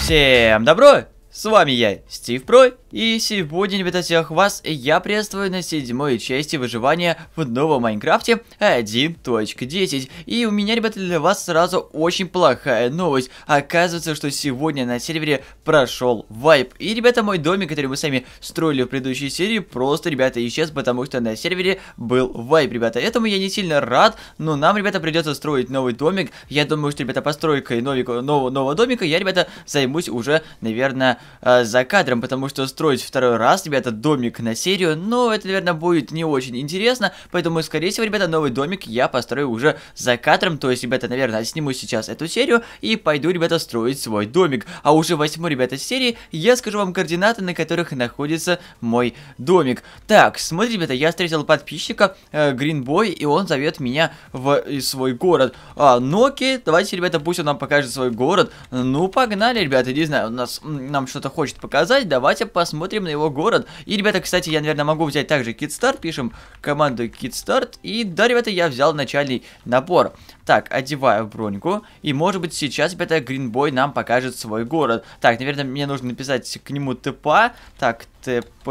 Всем добро! С вами я, Стив Про, и сегодня, ребята, всех вас я приветствую на седьмой части выживания в новом Майнкрафте 1.10. И у меня, ребята, для вас сразу очень плохая новость. Оказывается, что сегодня на сервере прошел вайп. И, ребята, мой домик, который мы сами строили в предыдущей серии, просто, ребята, исчез, потому что на сервере был вайп, ребята. Этому я не сильно рад, но нам, ребята, придется строить новый домик. Я думаю, что, ребята, постройкой нового, нового домика я, ребята, займусь уже, наверное, Э, за кадром, потому что строить второй раз, ребята, домик на серию, ну, это, наверное, будет не очень интересно, поэтому, скорее всего, ребята, новый домик я построю уже за кадром, то есть, ребята, наверное, сниму сейчас эту серию и пойду, ребята, строить свой домик. А уже восьмой, ребята, серии я скажу вам координаты, на которых находится мой домик. Так, смотрите, ребята, я встретил подписчика э, Greenboy, и он зовет меня в э, свой город. А, ну окей, давайте, ребята, пусть он нам покажет свой город. Ну, погнали, ребята, не знаю, у нас, нам что что-то хочет показать, давайте посмотрим на его город. И, ребята, кстати, я, наверное, могу взять также Kickstart, пишем команду Kickstart, и да, ребята, я взял начальный набор. Так, одеваю броньку, и, может быть, сейчас, ребята, Гринбой нам покажет свой город. Так, наверное, мне нужно написать к нему ТПА. Так, ТП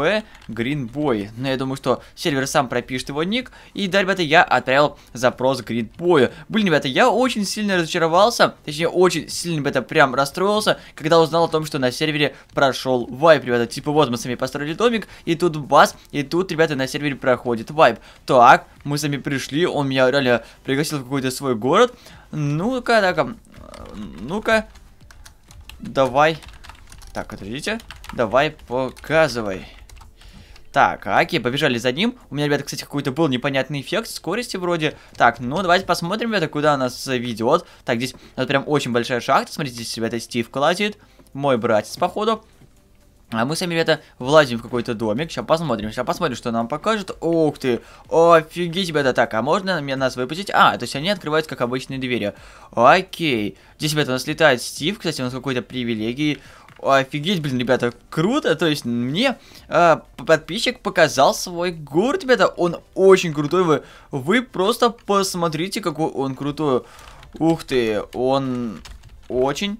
Гринбой. Но я думаю, что сервер сам пропишет его ник. И да, ребята, я отправил запрос Гринбою. Блин, ребята, я очень сильно разочаровался, точнее, очень сильно, ребята, прям расстроился, когда узнал о том, что на сервере прошел вайп, ребята. Типа, вот мы сами построили домик, и тут бас, и тут, ребята, на сервере проходит вайп. Так, мы сами пришли, он меня реально пригласил в какой-то свой город. Ну-ка, так, ну-ка, давай. Так, подождите. Давай, показывай. Так, Аки, побежали за ним. У меня, ребята, кстати, какой-то был непонятный эффект скорости вроде. Так, ну давайте посмотрим, ребята, куда нас ведет. Так, здесь у нас прям очень большая шахта. Смотрите, здесь, ребята, Стив колотит. Мой братец, походу. А мы сами, ребята, влазим в какой-то домик. Сейчас посмотрим, сейчас посмотрим, что нам покажет. Ух ты, офигеть, ребята. Так, а можно мне нас выпустить? А, то есть они открываются, как обычные двери. Окей. Здесь, ребята, у нас летает Стив. Кстати, у нас какой-то привилегии. Офигеть, блин, ребята, круто. То есть мне э, подписчик показал свой город, ребята. Он очень крутой. Вы, вы просто посмотрите, какой он крутой. Ух ты, он очень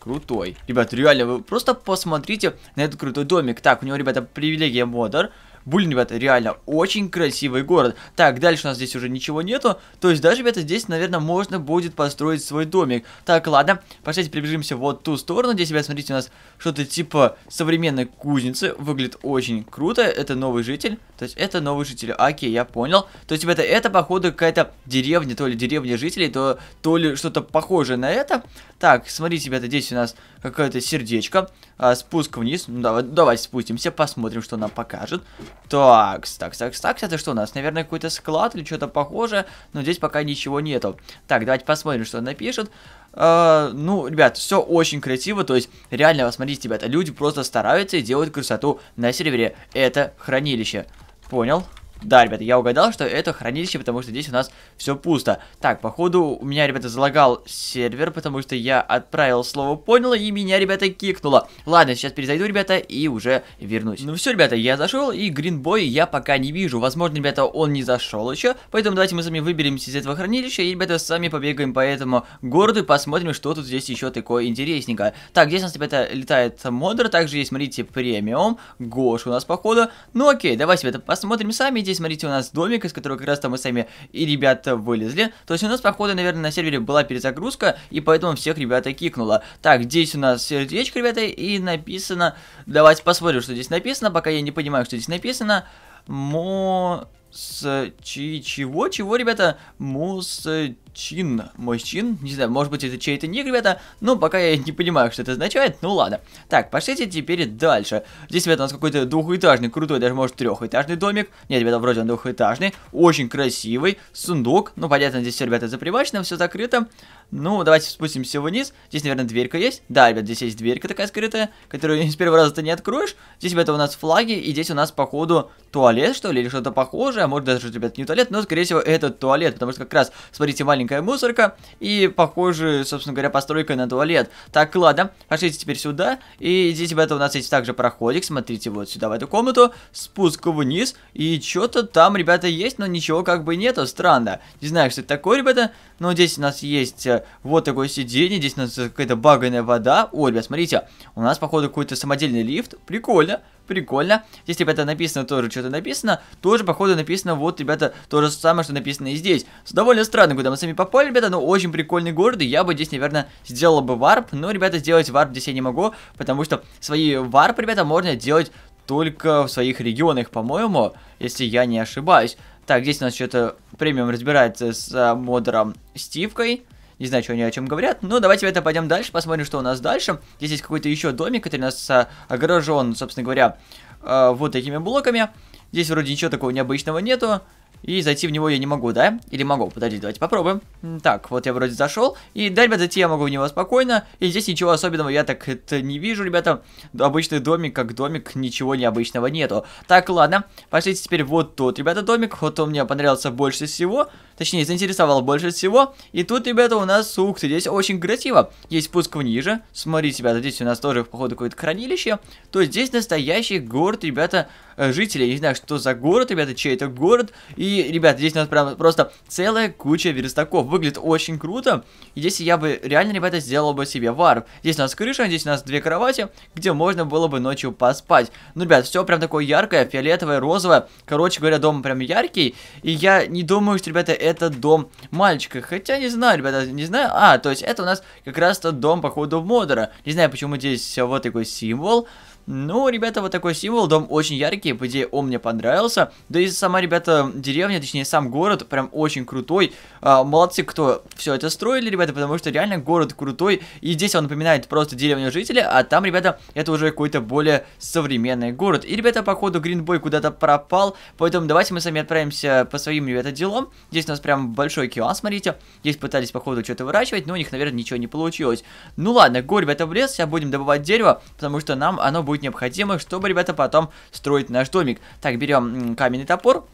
крутой. Ребят, реально, вы просто посмотрите на этот крутой домик. Так, у него, ребята, привилегия модер. Блин, ребята, реально очень красивый город. Так, дальше у нас здесь уже ничего нету. То есть даже, ребята, здесь, наверное, можно будет построить свой домик. Так, ладно, пошли прибежимся вот ту сторону. Здесь, ребята, смотрите, у нас что-то типа современной кузницы. Выглядит очень круто. Это новый житель. То есть это новый житель. Окей, я понял. То есть, ребята, типа, это, походу, какая-то деревня, то ли деревня жителей, то, то ли что-то похожее на это. Так, смотрите, ребята, здесь у нас какое-то сердечко. А, спуск вниз. Ну, давай, давайте спустимся, посмотрим, что нам покажет. Так, так, так, так, это что у нас? Наверное, какой-то склад или что-то похожее, но здесь пока ничего нету. Так, давайте посмотрим, что он напишет. Э, ну, ребят, все очень красиво, то есть реально, посмотрите, ребята, люди просто стараются и делают красоту на сервере. Это хранилище. Понял? Да, ребята, я угадал, что это хранилище, потому что здесь у нас все пусто. Так, походу, у меня, ребята, залагал сервер, потому что я отправил слово «понял», и меня, ребята, кикнуло. Ладно, сейчас перезайду, ребята, и уже вернусь. Ну все, ребята, я зашел, и гринбой я пока не вижу. Возможно, ребята, он не зашел еще, поэтому давайте мы с вами выберемся из этого хранилища, и, ребята, сами побегаем по этому городу и посмотрим, что тут здесь еще такое интересненькое. Так, здесь у нас, ребята, летает модер, также есть, смотрите, премиум, Гош у нас, походу. Ну окей, давайте, ребята, посмотрим сами, здесь, смотрите, у нас домик, из которого как раз там мы сами и ребята вылезли. То есть у нас, походу, наверное, на сервере была перезагрузка, и поэтому всех ребята кикнуло. Так, здесь у нас сердечко, ребята, и написано... Давайте посмотрим, что здесь написано, пока я не понимаю, что здесь написано. Мо с чи чего? Чего, ребята? Мусчин. Мусчин? Не знаю, может быть это чей-то ник, ребята. Но пока я не понимаю, что это означает. Ну ладно. Так, пошлите теперь дальше. Здесь, ребята, у нас какой-то двухэтажный, крутой, даже может трехэтажный домик. Нет, ребята, вроде он двухэтажный. Очень красивый. Сундук. Ну, понятно, здесь все, ребята, запривачено, все закрыто. Ну, давайте спустимся вниз. Здесь, наверное, дверька есть. Да, ребят, здесь есть дверька такая скрытая, которую с первого раза ты не откроешь. Здесь, ребята, у нас флаги. И здесь у нас, походу, туалет, что ли, или что-то похожее может даже у тебя не туалет, но, скорее всего, это туалет, потому что как раз, смотрите, маленькая мусорка и, похоже, собственно говоря, постройка на туалет. Так, ладно, пошлите теперь сюда, и здесь, ребята, у нас есть также проходик, смотрите, вот сюда, в эту комнату, спуск вниз, и что-то там, ребята, есть, но ничего как бы нету, странно. Не знаю, что это такое, ребята, но здесь у нас есть э, вот такое сиденье, здесь у нас какая-то баганая вода. О, ребят, смотрите, у нас, походу, какой-то самодельный лифт, прикольно. Прикольно. Здесь, ребята, написано тоже что-то написано. Тоже, походу, написано вот, ребята, то же самое, что написано и здесь. Довольно странно, куда мы сами попали, ребята, но очень прикольный город. И я бы здесь, наверное, сделал бы варп. Но, ребята, сделать варп здесь я не могу, потому что свои варп, ребята, можно делать только в своих регионах, по-моему, если я не ошибаюсь. Так, здесь у нас что-то премиум разбирается с а, модером Стивкой. Не знаю, что они о чем говорят. Но давайте, это пойдем дальше, посмотрим, что у нас дальше. Здесь есть какой-то еще домик, который у нас а, огорожен, собственно говоря, а, вот такими блоками. Здесь вроде ничего такого необычного нету. И зайти в него я не могу, да? Или могу? Подожди, давайте попробуем. Так, вот я вроде зашел. И да, ребята, зайти я могу в него спокойно. И здесь ничего особенного я так это не вижу, ребята. Обычный домик, как домик, ничего необычного нету. Так, ладно. Пошлите теперь вот тут, ребята, домик. Вот он мне понравился больше всего точнее, заинтересовал больше всего. И тут, ребята, у нас, ух ты, здесь очень красиво. Есть спуск вниже. Смотрите, ребята, здесь у нас тоже, походу, какое-то хранилище. То есть здесь настоящий город, ребята, э, жители Я не знаю, что за город, ребята, чей это город. И, ребята, здесь у нас прям просто целая куча верстаков. Выглядит очень круто. И здесь я бы реально, ребята, сделал бы себе варп. Здесь у нас крыша, здесь у нас две кровати, где можно было бы ночью поспать. Ну, ребят, все прям такое яркое, фиолетовое, розовое. Короче говоря, дом прям яркий. И я не думаю, что, ребята, это дом мальчика. Хотя не знаю, ребята, не знаю. А, то есть это у нас как раз-то дом, походу, модера. Не знаю, почему здесь вот такой символ. Ну, ребята, вот такой символ, дом очень яркий, по идее он мне понравился. Да и сама, ребята, деревня, точнее сам город, прям очень крутой. А, молодцы, кто все это строили, ребята, потому что реально город крутой. И здесь он напоминает просто деревню жителя, а там, ребята, это уже какой-то более современный город. И, ребята, походу Гринбой куда-то пропал, поэтому давайте мы с вами отправимся по своим, ребята, делам. Здесь у нас прям большой океан, смотрите. Здесь пытались, походу, что-то выращивать, но у них, наверное, ничего не получилось. Ну ладно, горь, ребята, в лес, сейчас будем добывать дерево, потому что нам оно будет будет необходимо, чтобы, ребята, потом строить наш домик. Так, берем каменный топор.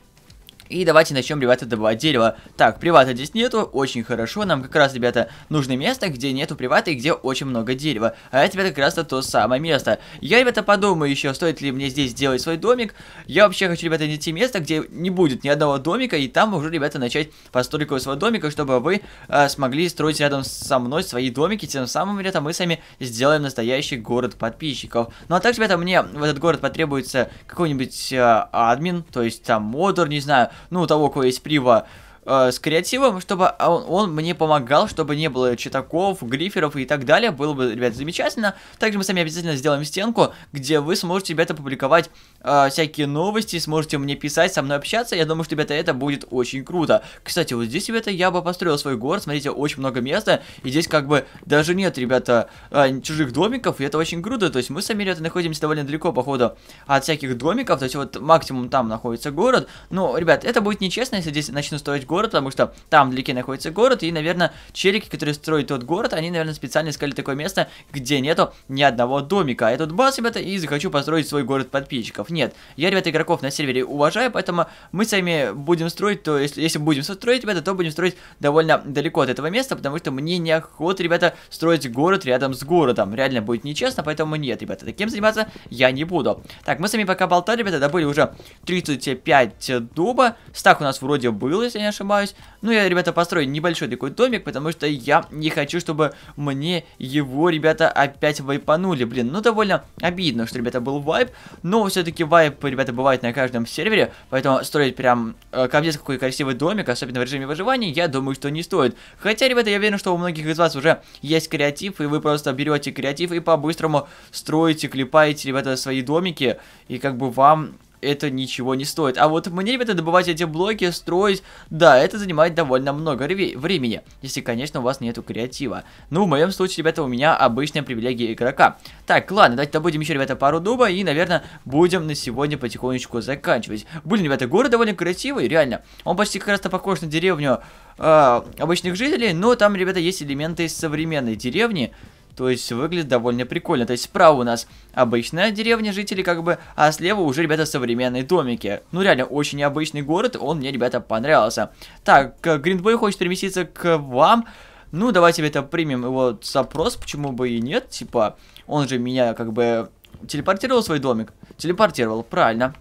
И давайте начнем, ребята, добывать дерево. Так, привата здесь нету, очень хорошо. Нам как раз, ребята, нужно место, где нету привата и где очень много дерева. А это, ребята, как раз-то то самое место. Я, ребята, подумаю еще, стоит ли мне здесь сделать свой домик. Я вообще хочу, ребята, найти место, где не будет ни одного домика, и там уже, ребята, начать постройку своего домика, чтобы вы э, смогли строить рядом со мной свои домики. Тем самым, ребята, мы сами сделаем настоящий город подписчиков. Ну а также, ребята, мне в этот город потребуется какой-нибудь э, админ, то есть там модер, не знаю, ну, у того, у кого есть Прива, э, с креативом, чтобы а он, он мне помогал, чтобы не было читаков, гриферов и так далее. Было бы, ребят, замечательно. Также мы сами обязательно сделаем стенку, где вы сможете, ребята, публиковать э, всякие новости, сможете мне писать, со мной общаться. Я думаю, что, ребята, это будет очень круто. Кстати, вот здесь, ребята, я бы построил свой город. Смотрите, очень много места. И здесь как бы даже нет, ребята, э, чужих домиков. И это очень круто. То есть мы сами, ребята, находимся довольно далеко, походу, от всяких домиков. То есть вот максимум там находится город. Но, ребят, это будет нечестно, если здесь начну строить город город, потому что там вдалеке находится город, и, наверное, челики, которые строят тот город, они, наверное, специально искали такое место, где нету ни одного домика. А я тут бас, ребята, и захочу построить свой город подписчиков. Нет, я, ребята, игроков на сервере уважаю, поэтому мы сами будем строить, то если, если будем строить, ребята, то будем строить довольно далеко от этого места, потому что мне неохота, ребята, строить город рядом с городом. Реально будет нечестно, поэтому нет, ребята, таким заниматься я не буду. Так, мы с вами пока болтали, ребята, добыли уже 35 дуба. Стак у нас вроде был, если я не ошибаюсь ошибаюсь. Ну, я, ребята, построю небольшой такой домик, потому что я не хочу, чтобы мне его, ребята, опять вайпанули. Блин, ну, довольно обидно, что, ребята, был вайп. Но все-таки вайп, ребята, бывает на каждом сервере. Поэтому строить прям э, капец какой красивый домик, особенно в режиме выживания, я думаю, что не стоит. Хотя, ребята, я уверен, что у многих из вас уже есть креатив, и вы просто берете креатив и по-быстрому строите, клепаете, ребята, свои домики. И как бы вам это ничего не стоит. А вот мне, ребята, добывать эти блоки, строить, да, это занимает довольно много времени, если, конечно, у вас нету креатива. Ну, в моем случае, ребята, у меня обычная привилегия игрока. Так, ладно, давайте добудем еще, ребята, пару дуба и, наверное, будем на сегодня потихонечку заканчивать. Блин, ребята, город довольно красивый, реально. Он почти как раз-то похож на деревню э, обычных жителей, но там, ребята, есть элементы современной деревни, то есть выглядит довольно прикольно. То есть справа у нас обычная деревня, жители как бы, а слева уже, ребята, современные домики. Ну реально, очень необычный город, он мне, ребята, понравился. Так, Гринбой э, хочет переместиться к вам. Ну, давайте, ребята, примем его запрос, почему бы и нет. Типа, он же меня как бы телепортировал свой домик. Телепортировал, правильно.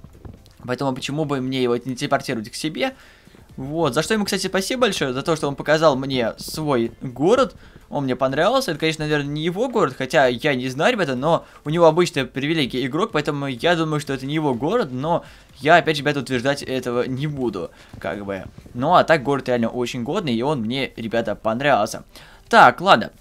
Поэтому почему бы мне его не телепортировать к себе? Вот, за что ему, кстати, спасибо большое, за то, что он показал мне свой город. Он мне понравился. Это, конечно, наверное, не его город, хотя я не знаю, ребята, но у него обычно привилегий игрок, поэтому я думаю, что это не его город, но я, опять же, ребята, утверждать этого не буду, как бы. Ну, а так город реально очень годный, и он мне, ребята, понравился. Так, ладно.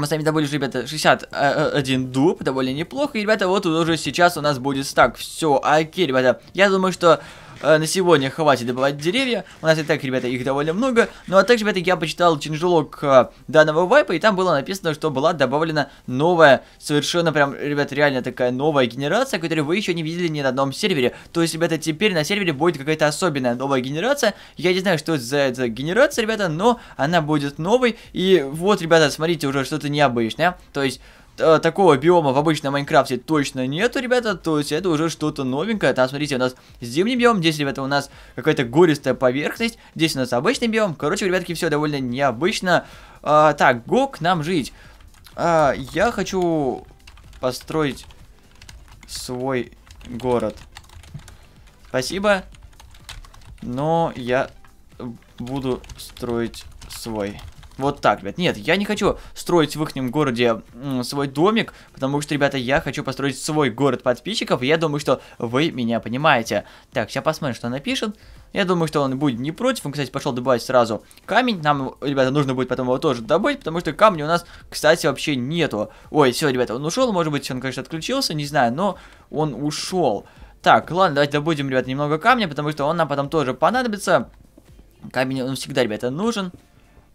Мы с вами добыли, ребята, 61 э, э, дуб, довольно неплохо. И, ребята, вот уже сейчас у нас будет стак. Все, окей, ребята. Я думаю, что э, на сегодня хватит добывать деревья. У нас и так, ребята, их довольно много. Ну, а также, ребята, я почитал чинжелок э, данного вайпа, и там было написано, что была добавлена новая, совершенно прям, ребята, реально такая новая генерация, которую вы еще не видели ни на одном сервере. То есть, ребята, теперь на сервере будет какая-то особенная новая генерация. Я не знаю, что за эта генерация, ребята, но она будет новой. И вот, ребята, смотрите, уже что-то необычное. То есть э, такого биома в обычном Майнкрафте точно нету, ребята, то есть это уже что-то новенькое. Там, смотрите, у нас зимний биом, здесь, ребята, у нас какая-то гористая поверхность, здесь у нас обычный биом. Короче, ребятки, все довольно необычно. А, так, Гок, нам жить. А, я хочу построить свой город. Спасибо, но я буду строить свой. Вот так, ребят. Нет, я не хочу строить в их городе свой домик, потому что, ребята, я хочу построить свой город подписчиков, я думаю, что вы меня понимаете. Так, сейчас посмотрим, что она Я думаю, что он будет не против. Он, кстати, пошел добывать сразу камень. Нам, ребята, нужно будет потом его тоже добыть, потому что камня у нас, кстати, вообще нету. Ой, все, ребята, он ушел. Может быть, он, конечно, отключился, не знаю, но он ушел. Так, ладно, давайте добудем, ребята, немного камня, потому что он нам потом тоже понадобится. Камень, он всегда, ребята, нужен.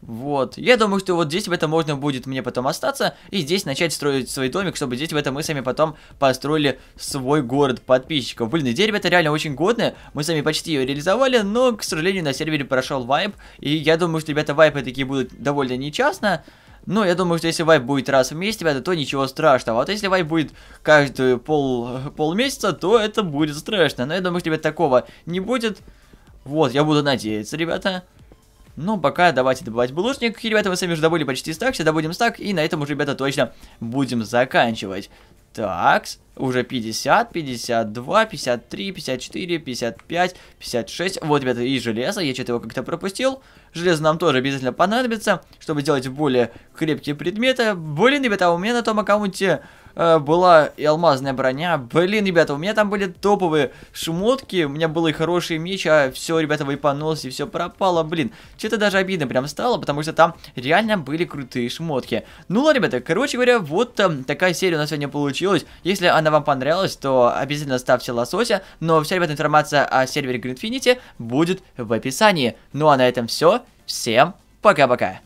Вот. Я думаю, что вот здесь в этом можно будет мне потом остаться и здесь начать строить свой домик, чтобы здесь в этом мы сами потом построили свой город подписчиков. Блин, идея, ребята, реально очень годная. Мы сами почти ее реализовали, но, к сожалению, на сервере прошел вайп. И я думаю, что, ребята, вайпы такие будут довольно нечасто. Но я думаю, что если вайп будет раз в месяц, ребята, то ничего страшного. А вот если вайп будет каждые пол, полмесяца, то это будет страшно. Но я думаю, что, ребята, такого не будет. Вот, я буду надеяться, ребята. Но ну, пока давайте добывать булыжник. И, ребята, вы сами уже добыли почти стак, все добудем стак, и на этом уже, ребята, точно будем заканчивать. Так, уже 50, 52, 53, 54, 55, 56. Вот, ребята, и железо. Я что-то его как-то пропустил. Железо нам тоже обязательно понадобится, чтобы сделать более крепкие предметы. Блин, ребята, а у меня на том аккаунте Э, была и алмазная броня. Блин, ребята, у меня там были топовые шмотки, у меня был и хороший меч, а все, ребята, выпанулось и все пропало, блин. Что-то даже обидно прям стало, потому что там реально были крутые шмотки. Ну ладно, ребята, короче говоря, вот там такая серия у нас сегодня получилась. Если она вам понравилась, то обязательно ставьте лосося, но ну, а вся, ребята, информация о сервере Greenfinity будет в описании. Ну а на этом все. Всем пока-пока.